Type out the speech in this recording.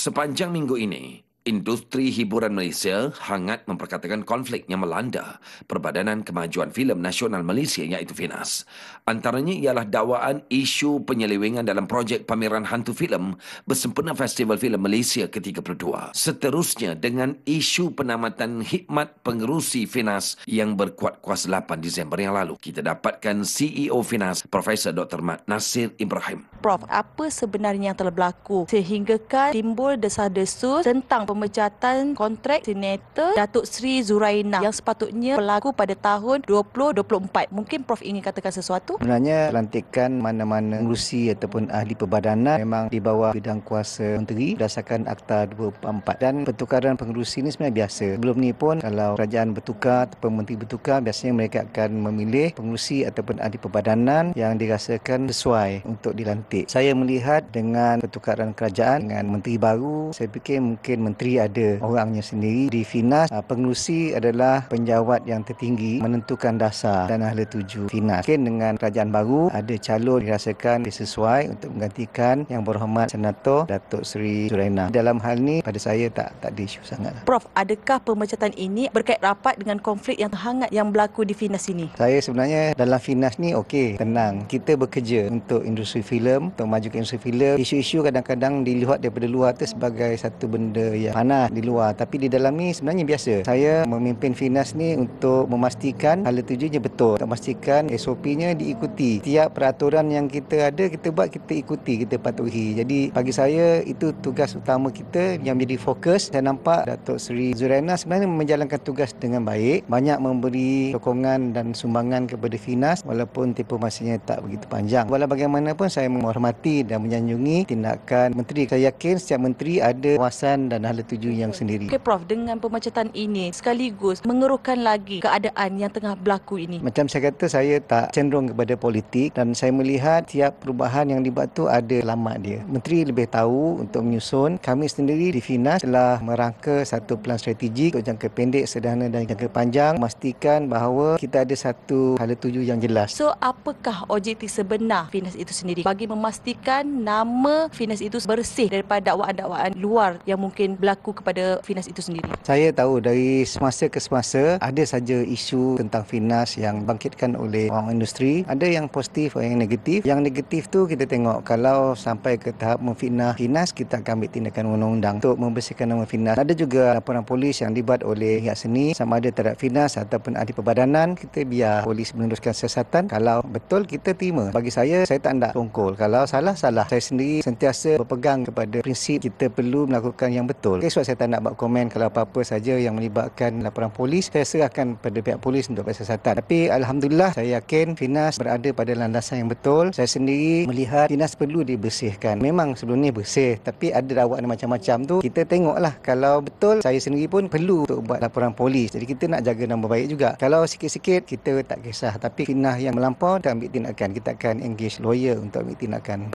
Sepanjang minggu ini, industri hiburan Malaysia hangat memperkatakan konflik yang melanda Perbadanan Kemajuan Filem Nasional Malaysia iaitu FINAS. Antaranya ialah dakwaan isu penyelewengan dalam projek pameran hantu filem bersempena Festival Filem Malaysia ke-32. Seterusnya dengan isu penamatan hikmat pengerusi FINAS yang berkuat kuasa 8 Disember yang lalu. Kita dapatkan CEO FINAS, Profesor Dr. Mat Nasir Ibrahim. Prof, apa sebenarnya yang telah berlaku sehinggakan timbul desah-desus tentang pemecatan kontrak Senator Datuk Sri Zuraina yang sepatutnya berlaku pada tahun 2024? Mungkin Prof ingin katakan sesuatu? Sebenarnya lantikan mana-mana mengurusi ataupun ahli perbadanan memang di bawah bidang kuasa menteri berdasarkan Akta 244 dan pertukaran pengurusi ini sebenarnya biasa. Sebelum ini pun kalau kerajaan bertukar ataupun menteri bertukar biasanya mereka akan memilih pengurusi ataupun ahli perbadanan yang dirasakan sesuai untuk dilantik politik. Saya melihat dengan pertukaran kerajaan dengan menteri baru, saya fikir mungkin menteri ada orangnya sendiri. Di FINAS, ah, pengurusi adalah penjawat yang tertinggi menentukan dasar dan ahli tuju FINAS. Mungkin dengan kerajaan baru, ada calon dirasakan sesuai untuk menggantikan yang berhormat Senator Datuk Seri Zulaina. Dalam hal ini, pada saya tak, tak ada isu sangat. Prof, adakah pemecatan ini berkait rapat dengan konflik yang hangat yang berlaku di FINAS ini? Saya sebenarnya dalam FINAS ni okey, tenang. Kita bekerja untuk industri filem filem atau majukan industri filem isu-isu kadang-kadang dilihat daripada luar tu sebagai satu benda yang panas di luar tapi di dalam ni sebenarnya biasa saya memimpin Finas ni untuk memastikan hala tujuannya betul untuk memastikan SOP-nya diikuti setiap peraturan yang kita ada kita buat kita ikuti kita patuhi jadi bagi saya itu tugas utama kita yang menjadi fokus saya nampak Datuk Seri Zurena sebenarnya menjalankan tugas dengan baik banyak memberi sokongan dan sumbangan kepada Finas walaupun tempoh masanya tak begitu panjang walau bagaimanapun saya mohon menghormati dan menyanjungi tindakan menteri. Saya yakin setiap menteri ada kawasan dan hala tuju yang sendiri. Okay, Prof, dengan pemecatan ini sekaligus mengeruhkan lagi keadaan yang tengah berlaku ini. Macam saya kata, saya tak cenderung kepada politik dan saya melihat tiap perubahan yang dibuat tu ada lama dia. Menteri lebih tahu untuk menyusun. Kami sendiri di FINAS telah merangka satu plan strategik untuk jangka pendek, sederhana dan jangka panjang memastikan bahawa kita ada satu hala tuju yang jelas. So, apakah objektif sebenar FINAS itu sendiri? Bagi memastikan nama finans itu bersih daripada dakwaan-dakwaan luar yang mungkin berlaku kepada finans itu sendiri? Saya tahu dari semasa ke semasa ada saja isu tentang finans yang bangkitkan oleh orang industri. Ada yang positif, ada yang negatif. Yang negatif tu kita tengok kalau sampai ke tahap memfitnah finans kita akan ambil tindakan undang-undang untuk membersihkan nama finans. Ada juga laporan polis yang dibuat oleh pihak seni sama ada terhadap finans ataupun ahli perbadanan. Kita biar polis meneruskan siasatan. Kalau betul, kita terima. Bagi saya, saya tak nak tongkol. Kalau kalau salah salah saya sendiri sentiasa berpegang kepada prinsip kita perlu melakukan yang betul okay, sebab saya tak nak buat komen kalau apa-apa saja yang melibatkan laporan polis saya serahkan kepada pihak polis untuk persiasatan tapi Alhamdulillah saya yakin FINAS berada pada landasan yang betul saya sendiri melihat FINAS perlu dibersihkan memang sebelum ni bersih tapi ada dakwaan macam-macam tu kita tengoklah kalau betul saya sendiri pun perlu untuk buat laporan polis jadi kita nak jaga nama baik juga kalau sikit-sikit kita tak kisah tapi FINAS yang melampau kita ambil tindakan kita akan engage lawyer untuk ambil tindakan silakan.